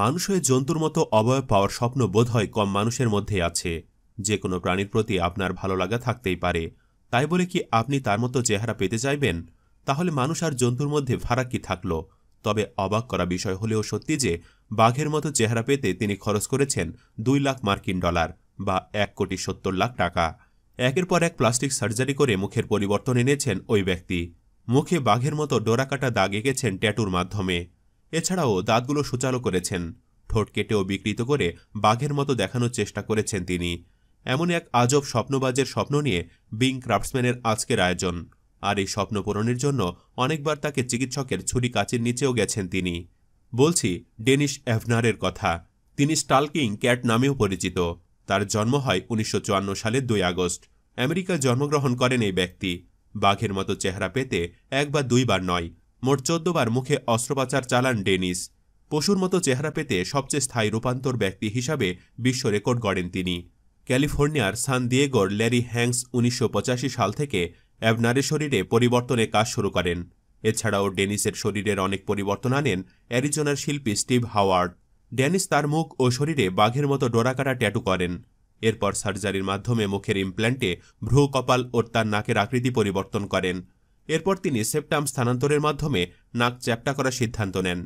মানুষ হয়ে জন্তুর মতো অবয়ব পাওয়ার স্বপ্ন বোধ হয় কম মানুষের মধ্যে আছে যে কোনো প্রাণীর প্রতি আপনার ভালো লাগা থাকতেই পারে তাই বলে কি আপনি তার মতো চেহারা পেতে চাইবেন তাহলে মানুষ আর জন্তুর মধ্যে ফারাক কি থাকল তবে অবাক করা বিষয় হলেও সত্যি যে বাঘের মতো চেহারা পেতে তিনি খরচ করেছেন দুই লাখ মার্কিন ডলার বা এক কোটি সত্তর লাখ টাকা একের পর এক প্লাস্টিক সার্জারি করে মুখের পরিবর্তন এনেছেন ওই ব্যক্তি মুখে বাঘের মতো ডোরাকাটা দাগ এঁকেছেন ট্যাটুর মাধ্যমে এছাড়াও দাঁতগুলো সূচালো করেছেন ঠোঁট কেটেও বিকৃত করে বাঘের মতো দেখানোর চেষ্টা করেছেন তিনি এমন এক আজব স্বপ্নবাজের স্বপ্ন নিয়ে বিং ক্রাফটসম্যানের আজকের আয়োজন আর এই স্বপ্ন পূরণের জন্য অনেকবার তাকে চিকিৎসকের ছুরি কাচির নিচেও গেছেন তিনি বলছি ডেনিশ এভনারের কথা তিনি স্টালকিং ক্যাট নামেও পরিচিত তার জন্ম হয় উনিশশো সালের দুই আগস্ট আমেরিকায় জন্মগ্রহণ করেন এই ব্যক্তি বাঘের মতো চেহারা পেতে এক বা দুইবার নয় মোট চোদ্দবার মুখে অস্ত্রোপচার চালান ডেনিস পশুর মতো চেহারা পেতে সবচেয়ে স্থায়ী রূপান্তর ব্যক্তি হিসাবে বিশ্ব রেকর্ড গড়েন তিনি ক্যালিফোর্নিয়ার সান দিয়েগোর ল্যারি হ্যাংস উনিশশো সাল থেকে অ্যাবনারের শরীরে পরিবর্তনের কাজ শুরু করেন এছাড়াও ডেনিসের শরীরের অনেক পরিবর্তন আনেন অ্যারিজোনার শিল্পী স্টিভ হাওয়ার্ড ডেনিস তার মুখ ও শরীরে বাঘের মতো ডোরাকাটা ট্যাটু করেন এরপর সার্জারির মাধ্যমে মুখের ইমপ্ল্যান্টে ভ্রু কপাল ও তার নাকের আকৃতি পরিবর্তন করেন এরপর তিনি সেপ্টাম স্থানান্তরের মাধ্যমে নাক চ্যাপটা করার সিদ্ধান্ত নেন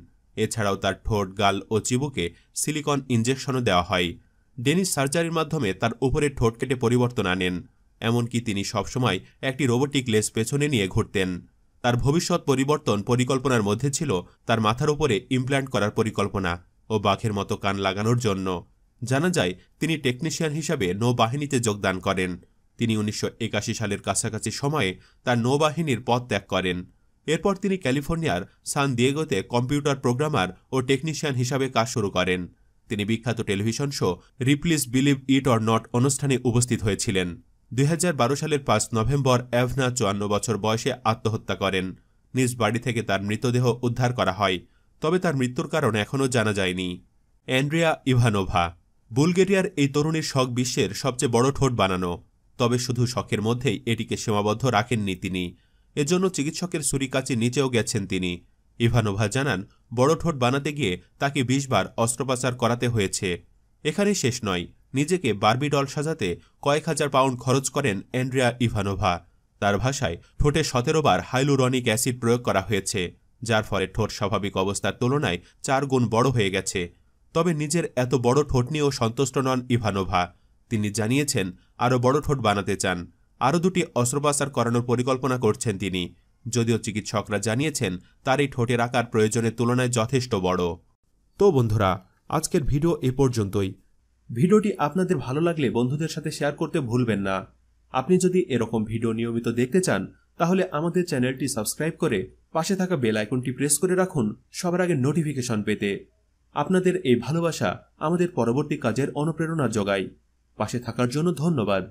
এছাড়াও তার ঠোঁট গাল ও চিবুকে সিলিকন ইঞ্জেকশনও দেওয়া হয় ডেনিস সার্জারির মাধ্যমে তার উপরে ঠোঁট কেটে পরিবর্তন আনেন এমনকি তিনি সবসময় একটি রোবোটিক লেস পেছনে নিয়ে ঘুরতেন তার ভবিষ্যৎ পরিবর্তন পরিকল্পনার মধ্যে ছিল তার মাথার উপরে ইমপ্ল্যান্ট করার পরিকল্পনা ও বাঘের মতো কান লাগানোর জন্য জানা যায় তিনি টেকনিশিয়ান হিসাবে নৌবাহিনীতে যোগদান করেন তিনি উনিশশো সালের কাছাকাছি সময়ে তার নৌবাহিনীর পদ ত্যাগ করেন এরপর তিনি ক্যালিফোর্নিয়ার সান দিয়েগোতে কম্পিউটার প্রোগ্রামার ও টেকনিশিয়ান হিসাবে কাজ শুরু করেন তিনি বিখ্যাত television show Ripley's believe it or not অনুষ্ঠানে উপস্থিত হয়েছিলেন দুই সালের পাঁচ নভেম্বর অ্যাভনা চুয়ান্ন বছর বয়সে আত্মহত্যা করেন নিজ বাড়ি থেকে তার মৃতদেহ উদ্ধার করা হয় তবে তার মৃত্যুর কারণ এখনও জানা যায়নি অ্যান্ড্রিয়া ইভানোভা বুলগেরিয়ার এই তরুণীর শখ বিশ্বের সবচেয়ে বড় ঠোঁট বানানো তবে শুধু শখের মধ্যেই এটিকে সীমাবদ্ধ রাখেননি তিনি এজন্য চিকিৎসকের কাছে নিচেও গেছেন তিনি ইভানোভা জানান বড় ঠোঁট বানাতে গিয়ে তাকে বিশবার অস্ত্রোপচার করাতে হয়েছে এখানে শেষ নয় নিজেকে বার্বি ডল সাজাতে কয়েক হাজার পাউন্ড খরচ করেন অ্যান্ড্রিয়া ইভানোভা তার ভাষায় ঠোঁটে সতেরো বার হাইলুরনিক অ্যাসিড প্রয়োগ করা হয়েছে যার ফলে ঠোঁট স্বাভাবিক অবস্থার তুলনায় চার গুণ বড় হয়ে গেছে তবে নিজের এত বড় ঠোঁট নিয়েও সন্তুষ্ট নন ইভানোভা তিনি জানিয়েছেন আরও বড় ঠোঁট বানাতে চান আরও দুটি অস্ত্রোপচার করানোর পরিকল্পনা করছেন তিনি যদিও চিকিৎসকরা জানিয়েছেন তার এই ঠোঁটের আকার প্রয়োজনের তুলনায় যথেষ্ট বড় তো বন্ধুরা আজকের ভিডিও এ পর্যন্তই ভিডিওটি আপনাদের ভালো লাগলে বন্ধুদের সাথে শেয়ার করতে ভুলবেন না আপনি যদি এরকম ভিডিও নিয়মিত দেখতে চান তাহলে আমাদের চ্যানেলটি সাবস্ক্রাইব করে পাশে থাকা বেল আইকনটি প্রেস করে রাখুন সবার আগে নোটিফিকেশন পেতে আপনাদের এই ভালোবাসা আমাদের পরবর্তী কাজের অনুপ্রেরণা যোগায় পাশে থাকার জন্য ধন্যবাদ